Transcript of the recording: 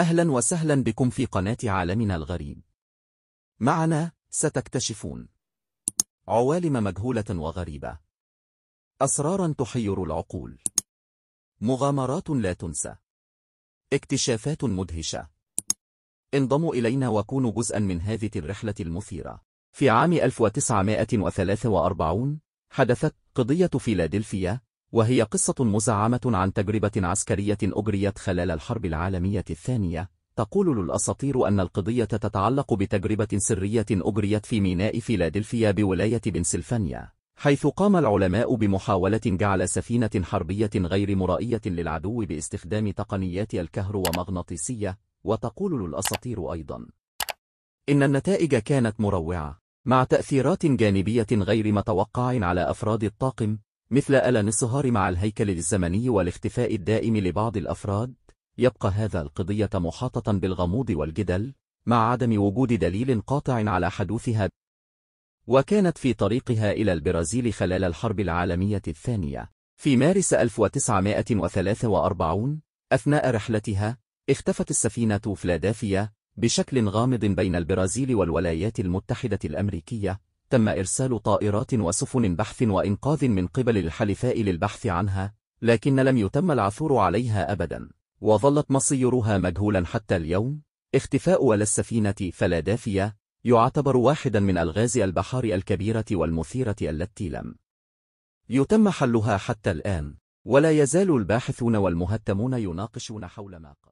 أهلا وسهلا بكم في قناة عالمنا الغريب معنا ستكتشفون عوالم مجهولة وغريبة أسرارا تحير العقول مغامرات لا تنسى اكتشافات مدهشة انضموا إلينا وكونوا جزءا من هذه الرحلة المثيرة في عام 1943 حدثت قضية فيلادلفيا وهي قصة مزعمة عن تجربة عسكرية أجريت خلال الحرب العالمية الثانية تقول للأساطير أن القضية تتعلق بتجربة سرية أجريت في ميناء فيلادلفيا بولاية بنسلفانيا حيث قام العلماء بمحاولة جعل سفينة حربية غير مرائية للعدو باستخدام تقنيات الكهر ومغناطيسية وتقول للأساطير أيضا إن النتائج كانت مروعة مع تأثيرات جانبية غير متوقع على أفراد الطاقم مثل ألن الصهار مع الهيكل الزمني والاختفاء الدائم لبعض الأفراد يبقى هذا القضية محاطة بالغموض والجدل مع عدم وجود دليل قاطع على حدوثها وكانت في طريقها إلى البرازيل خلال الحرب العالمية الثانية في مارس 1943 أثناء رحلتها اختفت السفينة فلادافيا بشكل غامض بين البرازيل والولايات المتحدة الأمريكية تم إرسال طائرات وسفن بحث وإنقاذ من قبل الحلفاء للبحث عنها لكن لم يتم العثور عليها أبدا وظلت مصيرها مجهولا حتى اليوم اختفاء أل السفينة فلادافيا يعتبر واحدا من ألغاز البحار الكبيرة والمثيرة التي لم يتم حلها حتى الآن ولا يزال الباحثون والمهتمون يناقشون حول ما قال